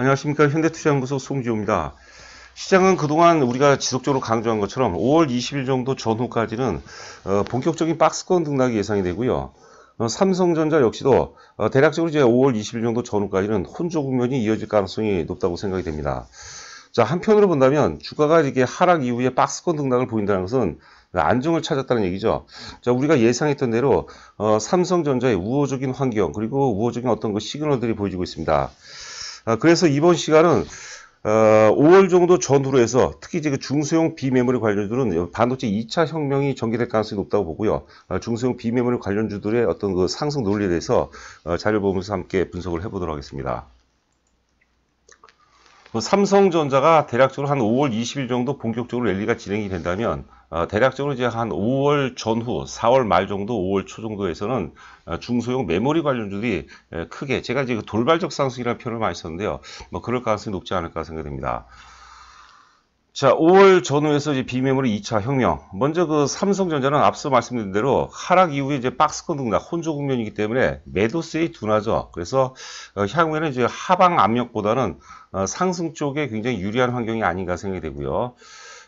안녕하십니까 현대투자연구소 송지호입니다. 시장은 그동안 우리가 지속적으로 강조한 것처럼 5월 20일 정도 전후까지는 어, 본격적인 박스권 등락이 예상이 되고요. 어, 삼성전자 역시도 어, 대략적으로 이제 5월 20일 정도 전후까지는 혼조 국면이 이어질 가능성이 높다고 생각이 됩니다. 자 한편으로 본다면 주가가 이게 하락 이후에 박스권 등락을 보인다는 것은 안정을 찾았다는 얘기죠. 자, 우리가 예상했던 대로 어, 삼성전자의 우호적인 환경 그리고 우호적인 어떤 그 시그널들이 보여지고 있습니다. 아, 그래서 이번 시간은 어, 5월 정도 전후로 해서 특히 이제 그 중소형 비메모리 관련주들은 반도체 2차 혁명이 전개될 가능성이 높다고 보고요. 아, 중소형 비메모리 관련주들의 어떤 그 상승 논리에 대해서 어, 자료 보면서 함께 분석을 해보도록 하겠습니다. 뭐 삼성전자가 대략적으로 한 5월 20일 정도 본격적으로 랠리가 진행이 된다면 어, 대략적으로 이제 한 5월 전후 4월 말 정도 5월 초 정도에서는 어, 중소형 메모리 관련주들이 크게 제가 이제 그 돌발적 상승이라는 표현을 많이 썼는데요 뭐 그럴 가능성이 높지 않을까 생각됩니다 자, 5월 전후에서 이제 비메모리 2차 혁명. 먼저 그 삼성전자는 앞서 말씀드린 대로 하락 이후에 이제 박스권 등락, 혼조 국면이기 때문에 매도세에 둔화죠 그래서 어, 향후에는 이제 하방 압력보다는 어, 상승 쪽에 굉장히 유리한 환경이 아닌가 생각이 되고요.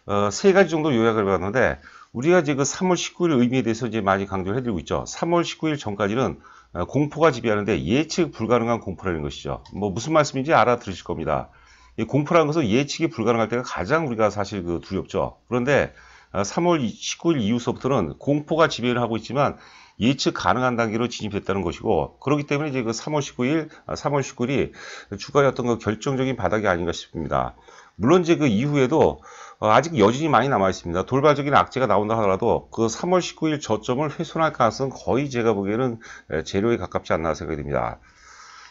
어, 세 가지 정도 요약을 해봤는데 우리가 지금 3월 19일 의미에 대해서 이제 많이 강조를 해드리고 있죠. 3월 19일 전까지는 어, 공포가 지배하는데 예측 불가능한 공포라는 것이죠. 뭐 무슨 말씀인지 알아들으실 겁니다. 공포라는 것은 예측이 불가능할 때가 가장 우리가 사실 그 두렵죠. 그런데 3월 아, 19일 이후서부터는 공포가 지배를 하고 있지만 예측 가능한 단계로 진입했다는 것이고 그렇기 때문에 이제 그 3월 19일, 3월 아, 19일이 주가였던그 결정적인 바닥이 아닌가 싶습니다. 물론 이제 그 이후에도 어, 아직 여진이 많이 남아 있습니다. 돌발적인 악재가 나온다 하더라도 그 3월 19일 저점을 훼손할 가능성은 거의 제가 보기에는 재료에 가깝지 않나 생각이 듭니다.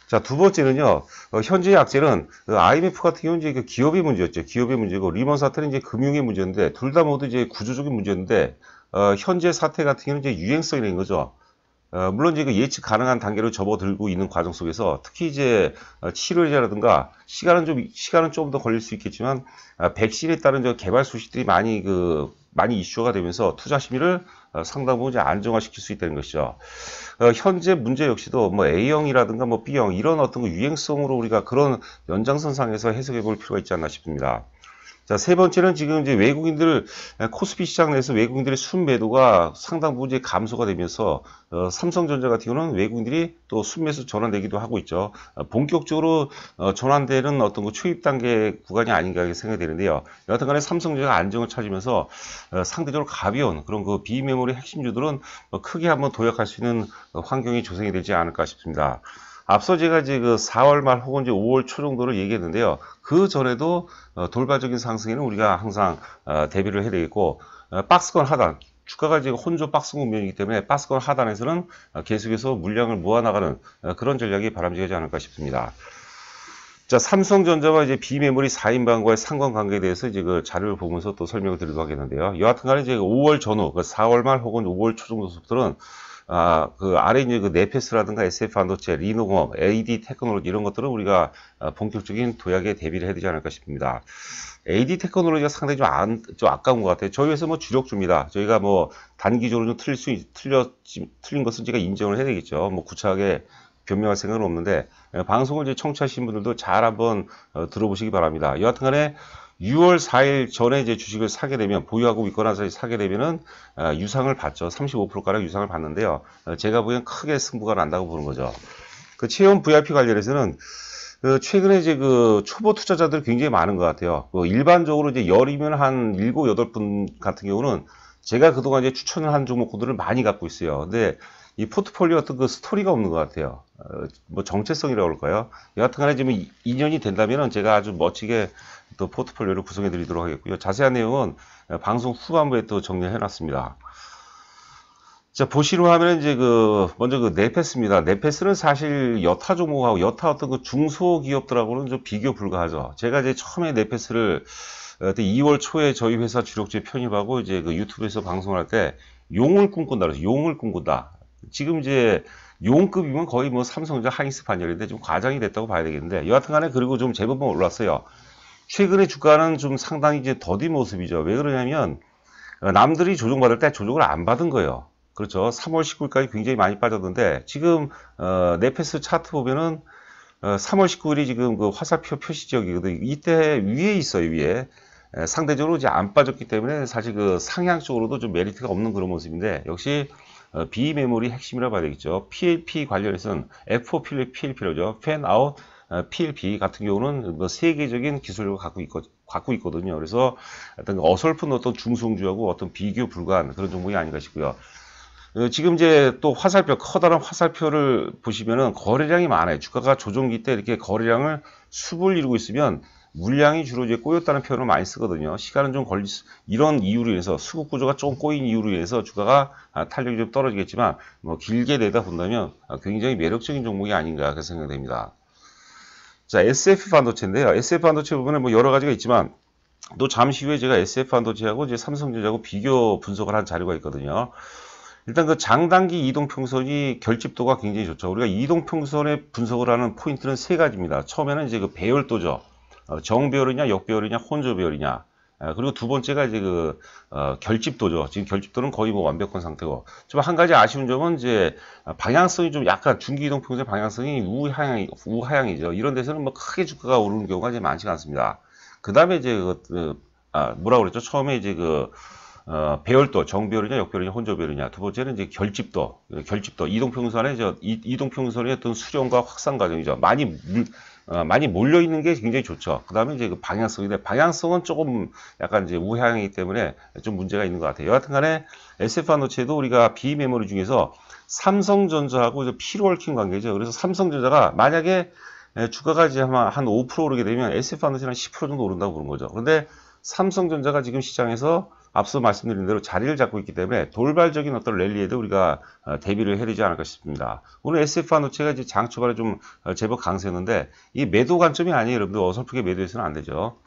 자, 두 번째는요. 어, 현재 약재는 IMF 그 같은 경우는 이제 그 기업의 문제였죠. 기업의 문제고 리먼 사태는 이제 금융의 문제인데 둘 다 모두 이제 구조적인 문제인데 어, 현재 사태 같은 경우는 이제 유행성이라는 거죠. 어, 물론 지금 그 예측 가능한 단계로 접어들고 있는 과정 속에서 특히 이제 어, 치료제라든가 시간은 좀 시간은 좀 더 걸릴 수 있겠지만 아, 백신에 따른 저 개발 소식들이 많이 그 많이 이슈가 되면서 투자 심의를 어, 상당 부분 이제 안정화시킬 수 있다는 것이죠. 어, 현재 문제 역시도 뭐 A형이라든가 뭐 B형 이런 어떤 그 유행성으로 우리가 그런 연장선상에서 해석해 볼 필요가 있지 않나 싶습니다. 자, 세 번째는 지금 이제 외국인들 아, 코스피 시장 내에서 외국인들의 순매도가 상당 부분 이제 감소가 되면서 어, 삼성전자 같은 경우는 외국인들이 또 순매수 전환되기도 하고 있죠. 어, 본격적으로 어, 전환되는 어떤 그 초입 단계 구간이 아닌가 생각이 되는데요. 여하튼간에 삼성전자가 안정을 찾으면서 어, 상대적으로 가벼운 그런 그 비메모리 핵심주들은 어, 뭐 크게 한번 도약할 수 있는 어, 환경이 조성이 되지 않을까 싶습니다. 앞서 제가 이제 그 4월 말 혹은 이제 5월 초 정도를 얘기했는데요. 그 전에도 어, 돌발적인 상승에는 우리가 항상 어, 대비를 해야 되겠고 어, 박스권 하단 주가가 지금 혼조 박스권 운명이기 때문에 박스권 하단에서는 계속해서 물량을 모아나가는 그런 전략이 바람직하지 않을까 싶습니다. 자, 삼성전자와 이제 비메모리 4인방과의 상관관계에 대해서 이제 그 자료를 보면서 또 설명을 드리도록 하겠는데요. 여하튼 간에 이제 5월 전후, 4월 그 말 혹은 5월 초 정도 소프트는 아, 그 R&D 그 네페스라든가 SF 반도체, 리노검, AD 테크놀로지 이런 것들은 우리가 아, 본격적인 도약에 대비를 해야 되지 않을까 싶습니다. AD 테크놀로지가 상당히 좀, 안, 좀 아까운 것 같아요. 저희 회사 뭐주력줍니다 저희가 뭐 단기적으로 좀 틀릴 수, 틀려, 틀린 것은 제가 인정을 해야 되겠죠. 뭐 구차하게 변명할 생각은 없는데, 예, 방송을 이제 청취하신 분들도 잘 한번 어, 들어보시기 바랍니다. 여하튼 간에 6월 4일 전에 이제 주식을 사게 되면 보유하고 있거나 사게 되면은 아, 유상을 받죠. 35%가량 유상을 받는데요. 어, 제가 보기엔 크게 승부가 난다고 보는 거죠. 그 체험 VIP 관련해서는 그 최근에 이제 그 초보 투자자들 굉장히 많은 것 같아요. 그 일반적으로 이제 열이면 한 7, 8분 같은 경우는 제가 그동안 이제 추천을 한 종목들을 많이 갖고 있어요. 근데 이 포트폴리오 어떤 그 스토리가 없는 것 같아요. 어, 뭐 정체성이라고 그럴까요? 여하튼 간에 지금 2년이 된다면 제가 아주 멋지게 또 포트폴리오를 구성해 드리도록 하겠고요. 자세한 내용은 예, 방송 후반부에 또 정리해 놨습니다. 자, 보시로 하면 이제 그, 먼저 그 네패스입니다. 네패스는 사실 여타 종목하고 여타 어떤 그 중소기업들하고는 좀 비교 불가하죠. 제가 이제 처음에 네패스를 2월 어, 초에 저희 회사 주력지에 편입하고 이제 그 유튜브에서 방송할 때 용을 꿈꾼다 그래서 용을 꿈꾼다. 지금 이제 용급이면 거의 뭐 삼성전자 하이스 반열인데 좀 과장이 됐다고 봐야 되겠는데 여하튼 간에 그리고 좀 제법 올랐어요. 최근에 주가는 좀 상당히 이제 더디 모습이죠. 왜 그러냐면 남들이 조정받을 때 조정을 안 받은 거예요. 그렇죠. 3월 19일까지 굉장히 많이 빠졌는데 지금 어, 네페스 차트 보면은 어, 3월 19일이 지금 그 화살표 표시 지역이거든요. 이때 위에 있어요, 위에. 에, 예, 상대적으로 이제 안 빠졌기 때문에 사실 그 상향 쪽으로도 좀 메리트가 없는 그런 모습인데 역시 어, B 메모리 핵심이라 봐야 되겠죠. PLP 관련해서는 f o PLP죠. 팬 아웃 PLP 어, 같은 경우는 뭐 세계적인 기술력을 갖고, 있거, 갖고 있거든요. 그래서 어떤 그 어설픈 어떤 중성주하고 어떤 비교 불가한 그런 종목이 아닌가 싶고요. 어, 지금 이제 또 화살표 커다란 화살표를 보시면은 거래량이 많아요. 주가가 조정기 때 이렇게 거래량을 숲을 이루고 있으면 물량이 주로 이제 꼬였다는 표현을 많이 쓰거든요. 시간은 좀걸릴 수, 이런 이유로 인해서 수급 구조가 좀 꼬인 이유로 인해서 주가가 아, 탄력이 좀 떨어지겠지만 뭐 길게 내다 본다면 아, 굉장히 매력적인 종목이 아닌가 생각됩니다. 자, SF 반도체인데요. SF 반도체 부분에 뭐 여러 가지가 있지만 또 잠시 후에 제가 SF 반도체하고 이제 삼성전자하고 비교 분석을 한 자료가 있거든요. 일단 그 장단기 이동평선이 결집도가 굉장히 좋죠. 우리가 이동평선의 분석을 하는 포인트는 세 가지입니다. 처음에는 이제 그 배열도죠. 어, 정배열이냐, 역배열이냐, 혼조배열이냐. 아, 그리고 두 번째가 이제 그 어, 결집도죠. 지금 결집도는 거의 뭐 완벽한 상태고 좀 한 가지 아쉬운 점은 이제 방향성이 좀 약간 중기이동 평균 방향성이 우하향 우하향이죠. 이런 데서는 뭐 크게 주가가 오르는 경우가 이제 많지 않습니다. 그다음에 이제 그, 그 아, 뭐라 그랬죠? 처음에 이제 그 어, 배열도, 정배열이냐, 역배열이냐, 혼조배열이냐. 두 번째는 이제 결집도, 결집도. 이동평선의 이, 동평선의 어떤 수령과 확산 과정이죠. 많이 물, 어, 많이 몰려 있는 게 굉장히 좋죠. 그 다음에 이제 그 방향성인데 방향성은 조금 약간 이제 우향이기 때문에 좀 문제가 있는 것 같아요. 여하튼간에 SF 한노체도 우리가 비 메모리 중에서 삼성전자하고 이제 피로월킹 관계죠. 그래서 삼성전자가 만약에 주가가 이제 한5% 오르게 되면 SF 한노체는 10% 정도 오른다고 그런 거죠. 그런데 삼성전자가 지금 시장에서 앞서 말씀드린 대로 자리를 잡고 있기 때문에 돌발적인 어떤 랠리에도 우리가 어, 대비를 해야 되지 않을까 싶습니다. 오늘 SF 한우체가 이제 장 초반에 좀 어, 제법 강세였는데 이 매도 관점이 아니에요. 여러분들 어설프게 매도해서는 안 되죠.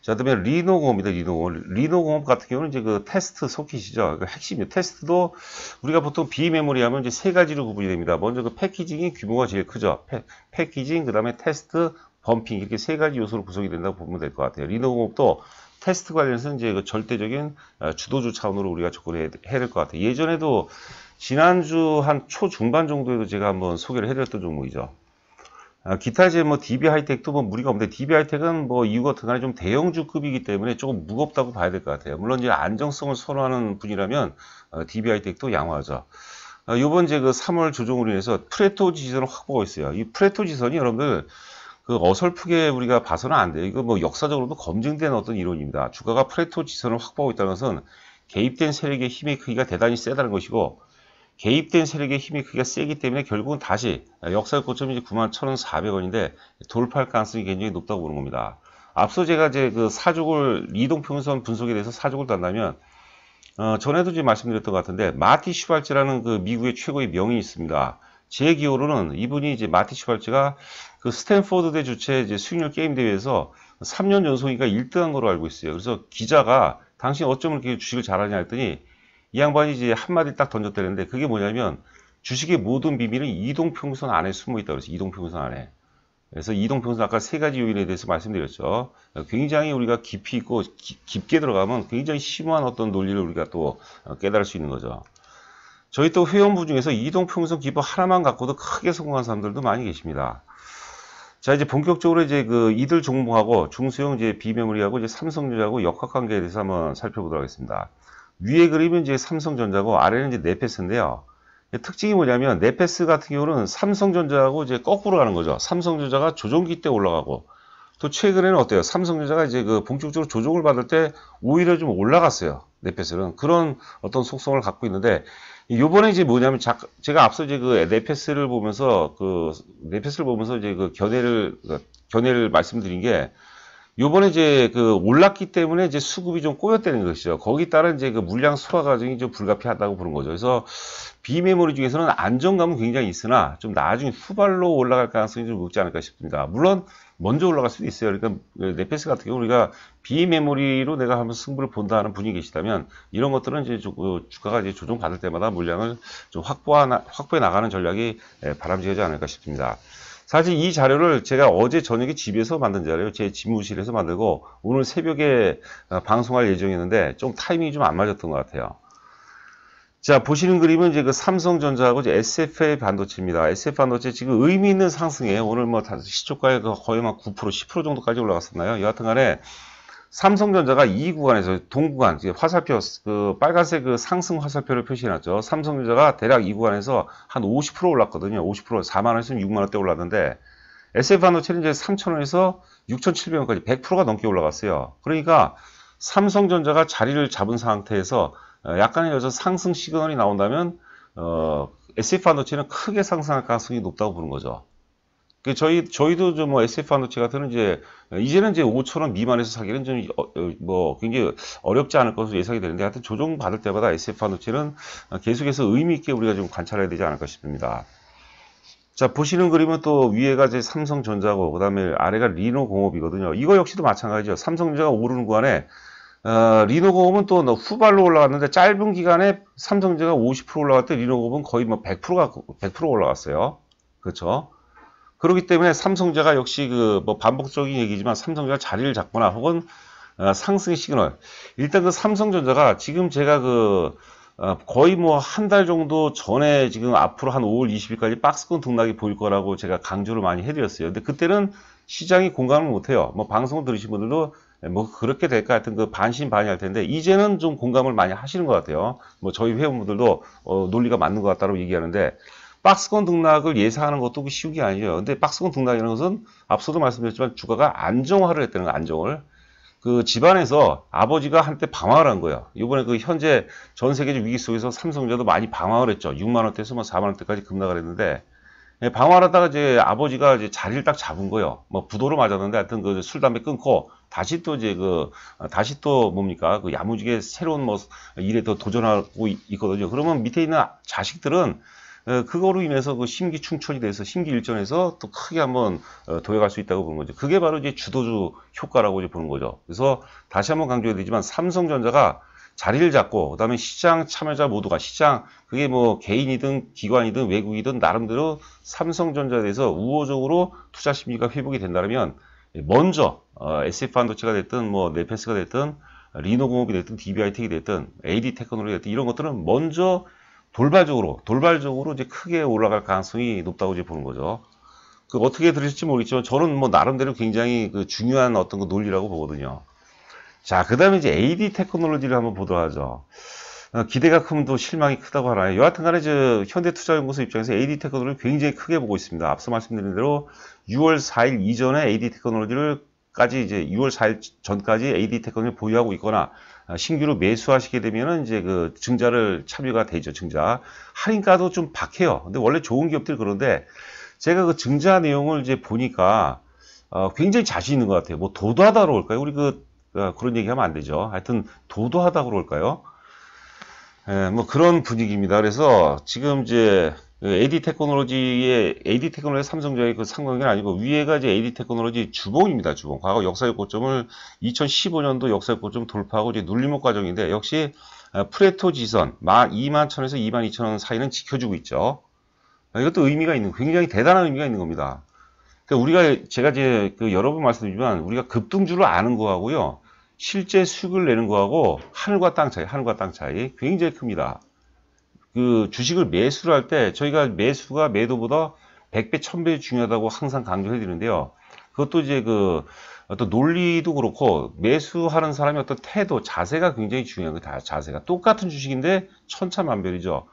자, 그다음에 리노공업입니다. 리노공업. 리노공업 같은 경우는 이제 그 테스트 소킷이죠. 그 핵심이 요 테스트도 우리가 보통 비메모리 하면 이제 세 가지로 구분이 됩니다. 먼저 그 패키징이 규모가 제일 크죠. 패, 패키징, 그다음에 테스트, 범핑 이렇게 세 가지 요소로 구성이 된다고 보면 될 것 같아요. 리노공업도 테스트 관련해서 이제 그 절대적인 어, 주도주 차원으로 우리가 접근해야 될 것 같아요. 예전에도 지난주 한 초중반 정도에도 제가 한번 소개를 해드렸던 종목이죠. 아, 기타 이제 뭐 DB 하이텍도 뭐 무리가 없는데 DB 하이텍은 뭐 이유 가은 간에 좀 대형주급이기 때문에 조금 무겁다고 봐야 될 것 같아요. 물론 이제 안정성을 선호하는 분이라면 DB 어, 하이텍도 양호하죠. 아, 어, 이번 이제 그 3월 조정으로 인해서 프레토 지선 을확보하고 있어요. 이 프레토 지선이 여러분들 그 어설프게 우리가 봐서는 안 돼요. 이거 뭐 역사적으로도 검증된 어떤 이론입니다. 주가가 프레토 지선을 확보하고 있다는 것은 개입된 세력의 힘의 크기가 대단히 세다는 것이고 개입된 세력의 힘이 크기가 세기 때문에 결국은 다시 역사의 고점이 91,400원인데 돌파할 가능성이 굉장히 높다고 보는 겁니다. 앞서 제가 이제 그 사족을 이동평선 분석에 대해서 사족을 단다면 어, 전에도 지금 말씀드렸던 것 같은데 마티 슈발츠라는 그 미국의 최고의 명인이 있습니다. 제 기호로는 이분이 이제 마티 슈발츠가 그 스탠포드대 주최 이제 수익률 게임 대회에서 3년 연속이니까 1등한 걸로 알고 있어요. 그래서 기자가 당신 어쩜 이렇게 주식을 잘하냐 했더니 이 양반이 이제 한마디 딱 던졌다는데 그게 뭐냐면 주식의 모든 비밀은 이동평선 안에 숨어 있다 그래서 이동평선 안에. 그래서 이동평선 아까 세 가지 요인에 대해서 말씀드렸죠. 굉장히 우리가 깊이 있고 기, 깊게 들어가면 굉장히 심오한 어떤 논리를 우리가 또 깨달을 수 있는 거죠. 저희 또 회원부 중에서 이동평선 기법 하나만 갖고도 크게 성공한 사람들도 많이 계십니다. 자, 이제 본격적으로 이제 그 이들 종목하고 중소형 이제 비메모리하고 이제 삼성전자하고 역학 관계에 대해서 한번 살펴보도록 하겠습니다. 위에 그림은 이제 삼성전자고 아래는 이제 네페스인데요. 특징이 뭐냐면 네페스 같은 경우는 삼성전자하고 이제 거꾸로 가는 거죠. 삼성전자가 조종기때 올라가고 또 최근에는 어때요? 삼성전자가 이제 그 본격적으로 조종을 받을 때 오히려 좀 올라갔어요. 네페스는 그런 어떤 속성을 갖고 있는데 요번에 이제 뭐냐면 작, 제가 앞서 이제 그 네페스를 보면서 그 네페스를 보면서 이제 그 견해를 그 견해를 말씀드린 게 요번에 이제 그 올랐기 때문에 이제 수급이 좀 꼬였다는 것이죠. 거기 따른 이제 그 물량 소화 과정이 좀 불가피하다고 보는 거죠. 그래서 비메모리 중에서는 안정감은 굉장히 있으나 좀 나중에 후발로 올라갈 가능성이 좀 높지 않을까 싶습니다. 물론 먼저 올라갈 수도 있어요. 그러니까 그 넷페스 같은 경우 우리가 비 메모리로 내가 한번 승부를 본다는 분이 계시다면 이런 것들은 이제 그 주가가 이제 조정받을 때마다 물량을 좀 확보하나, 확보해 나가는 전략이 예, 바람직하지 않을까 싶습니다. 사실 이 자료를 제가 어제 저녁에 집에서 만든 자료예요. 제 집무실에서 만들고 오늘 새벽에 어, 방송할 예정이었는데 좀 타이밍이 좀 안 맞았던 것 같아요. 자, 보시는 그림은 이제 그 삼성전자하고 이제 SFA 반도체입니다. SF a 반도체 지금 의미 있는 상승이에요. 오늘 뭐 시초가에 그 거의 막 9%, 10% 정도까지 올라갔었나요? 여하튼 간에 삼성전자가 이 구간에서 동구간, 화살표, 그 빨간색 그 상승 화살표를 표시해놨죠. 삼성전자가 대략 이 구간에서 한 50% 올랐거든요. 50%, 4만원에서 6만원대 올랐는데, SF a 반도체는 이제 3천원에서 6,700원까지 100%가 넘게 올라갔어요. 그러니까 삼성전자가 자리를 잡은 상태에서 어, 약간의 여기서 상승 시그널이 나온다면 어, SF 반도체는 크게 상승할 가능성이 높다고 보는 거죠. 그 저희 저희도 좀뭐 SF 반도체 같은 이제 이제는 이제 5천 원 미만에서 사기는 좀뭐 어, 어 뭐 굉장히 어렵지 않을 것으로 예상이 되는데 하여튼 조정 받을 때마다 SF 반도체는 계속해서 의미 있게 우리가 좀 관찰해야 되지 않을까 싶습니다. 자 보시는 그림은 또 위에가 이제 삼성전자고 그 다음에 아래가 리노공업이거든요. 이거 역시도 마찬가지죠. 삼성전자가 오르는 구간에 어, 리노고업은 또 후발로 올라갔는데 짧은 기간에 삼성전자가 50% 올라갔대 리노고업은 거의 뭐 100%가 100% 올라갔어요. 그렇죠? 그렇기 때문에 삼성자가 역시 그 뭐 반복적인 얘기지만 삼성자가 자리를 잡거나 혹은 어, 상승의 시그널. 일단 그 삼성전자가 지금 제가 그 어, 거의 뭐 한 달 정도 전에 지금 앞으로 한 5월 20일까지 박스권 등락이 보일 거라고 제가 강조를 많이 해드렸어요. 근데 그때는 시장이 공감을 못해요. 뭐 방송을 들으신 분들도 예, 뭐 그렇게 될까 하여튼 그 반신반의할 텐데 이제는 좀 공감을 많이 하시는 것 같아요. 뭐 저희 회원분들도 어, 논리가 맞는 것 같다고 얘기하는데 박스권 등락을 예상하는 것도 쉬운 게 아니에요. 근데 박스권 등락이라는 것은 앞서도 말씀드렸지만 주가가 안정화를 했다는 거 안정을 그 집안에서 아버지가 한때 방황을 한 거예요. 이번에 그 현재 전 세계적 위기 속에서 삼성전자도 많이 방황을 했죠. 6만 원대에서 뭐 4만 원대까지 급락을 했는데 예, 방황을 하다가 이제 아버지가 이제 자리를 딱 잡은 거예요. 뭐 부도를 맞았는데 하여튼 그술 담배 끊고 다시 또 이제 그 어, 다시 또 뭡니까 그 야무지게 새로운 뭐 일에 더 도전하고 있거든요. 그러면 밑에 있는 자식들은 어, 그거로 인해서 그 심기충천이 돼서 심기일전에서 또 크게 한번 어, 도약할 수 있다고 보는 거죠. 그게 바로 이제 주도주 효과라고 이제 보는 거죠. 그래서 다시 한번 강조해야되지만 삼성전자가 자리를 잡고 그다음에 시장 참여자 모두가 시장 그게 뭐 개인이든 기관이든 외국이든 나름대로 삼성전자에 대해서 우호적으로 투자 심리가 회복이 된다면 예, 먼저 어, SF 반도체가 됐든 뭐 네페스가 됐든 리노공업이 됐든 DBI텍이 됐든 AD 테크놀로지 됐든 이런 것들은 먼저 돌발적으로 돌발적으로 이제 크게 올라갈 가능성이 높다고 이제 보는 거죠. 그 어떻게 들으실지 모르겠지만 저는 뭐 나름대로 굉장히 그 중요한 어떤 그 논리라고 보거든요. 자, 그다음에 이제 AD 테크놀로지를 한번 보도록 하죠. 어, 기대가 크면 또 실망이 크다고 하나요? 여하튼간에 저 현대투자연구소 입장에서 AD 테크놀로지를 굉장히 크게 보고 있습니다. 앞서 말씀드린 대로 6월 4일 이전에 AD 테크놀로지를 까지 이제 6월 4일 전까지 AD 테크놀을 보유하고 있거나 아, 신규로 매수하시게 되면은 이제 그 증자를 참여가 되죠. 증자 할인가도 좀 박해요. 근데 원래 좋은 기업들 그런데 제가 그 증자 내용을 이제 보니까 어 굉장히 자신 있는 것 같아요. 뭐 도도하다 그럴까요? 우리 그 어, 그런 얘기하면 안 되죠. 하여튼 도도하다 그럴까요? 예, 뭐 그런 분위기입니다. 그래서 지금 이제 그 AD 테크놀로지의 AD 테크놀로지 삼성전의 그상관이는 아니고 위에가 이제 AD 테크놀로지 주봉입니다. 주봉. 과거 역사의 고점을 2015년도 역사의 고점 돌파하고 이제 눌림목 과정인데 역시 아, 프레토 지선 21,000에서 22,000원 사이는 지켜주고 있죠. 이것도 의미가 있는 굉장히 대단한 의미가 있는 겁니다. 그러니까 우리가 제가 이제 그 여러 번 말씀드리지만 우리가 급등주를 아는 거하고요. 실제 수익을 내는 거하고 하늘과 땅 차이, 하늘과 땅 차이 굉장히 큽니다. 그 주식을 매수를 할 때 저희가 매수가 매도보다 100배, 1000배 중요하다고 항상 강조해 드리는데요. 그것도 이제 그 어떤 논리도 그렇고 매수하는 사람의 어떤 태도, 자세가 굉장히 중요한 거예요. 자세가 똑같은 주식인데 천차만별이죠.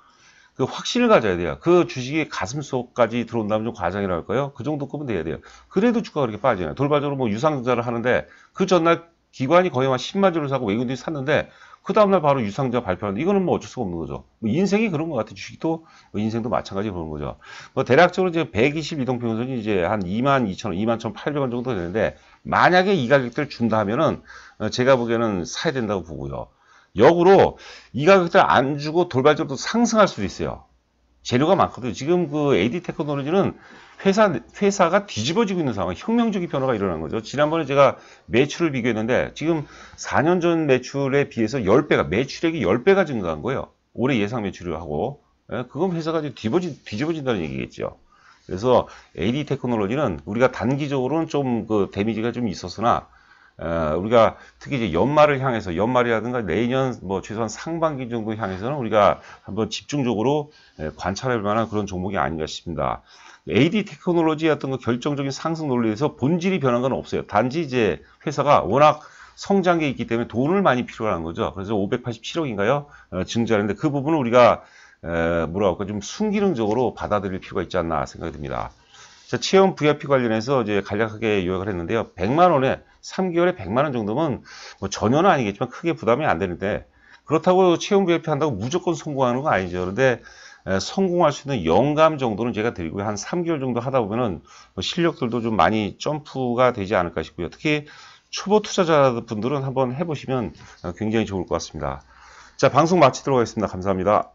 그 확신을 가져야 돼요. 그 주식이 가슴속까지 들어온다면 좀 과장이라 할까요? 그 정도 급은 돼야 돼요. 그래도 주가가 그렇게 빠지나요? 돌발적으로 뭐 유상증자를 하는데 그 전날 기관이 거의 한 10만 주를 사고 외국인들이 샀는데 그 다음날 바로 유상자 발표하는데 이거는 뭐 어쩔 수가 없는 거죠. 뭐 인생이 그런 것 같아요. 주식도 뭐 인생도 마찬가지 로 그런 거죠. 뭐 대략적으로 이제 120 이동평균선이 이제 한 2만 2천 원, 2만 1,800원 정도 되는데 만약에 이 가격대를 준다 하면은 어, 제가 보기에는 사야 된다고 보고요. 역으로 이 가격대를 안 주고 돌발적으로 상승할 수도 있어요. 재료가 많거든요. 지금 그 AD 테크놀로지는 회사, 회사가 뒤집어지고 있는 상황, 혁명적인 변화가 일어난 거죠. 지난번에 제가 매출을 비교했는데 지금 4년 전 매출에 비해서 10배가, 매출액이 10배가 증가한 거예요. 올해 예상 매출을 하고. 예, 그건 회사가 뒤집어진, 뒤집어진다는 얘기겠죠. 그래서 AD 테크놀로지는 우리가 단기적으로는 좀 그 데미지가 좀 있었으나 어, 우리가 특히 이제 연말을 향해서 연말이라든가 내년 뭐 최소한 상반기 정도 향해서는 우리가 한번 집중적으로 예, 관찰할 만한 그런 종목이 아닌가 싶습니다. AD 테크놀로지 같은 거 결정적인 상승 논리에서 본질이 변한 건 없어요. 단지 이제 회사가 워낙 성장에 있기 때문에 돈을 많이 필요한 거죠. 그래서 587억인가요? 어, 증자하는데 그부분을 우리가 어, 뭐라 할까 좀 순기능적으로 받아들일 필요가 있지 않나 생각이 듭니다. 자, 체험 VIP 관련해서 이제 간략하게 요약을 했는데요. 100만 원에 3개월에 100만 원 정도면 뭐 전혀는 아니겠지만 크게 부담이 안 되는데 그렇다고 채용 비협회한다고 무조건 성공하는 건 아니죠. 그런데 성공할 수 있는 영감 정도는 제가 드리고요. 한 3개월 정도 하다 보면은 뭐 실력들도 좀 많이 점프가 되지 않을까 싶고요. 특히 초보 투자자분들은 한번 해보시면 어, 굉장히 좋을 것 같습니다. 자, 방송 마치도록 하겠습니다. 감사합니다.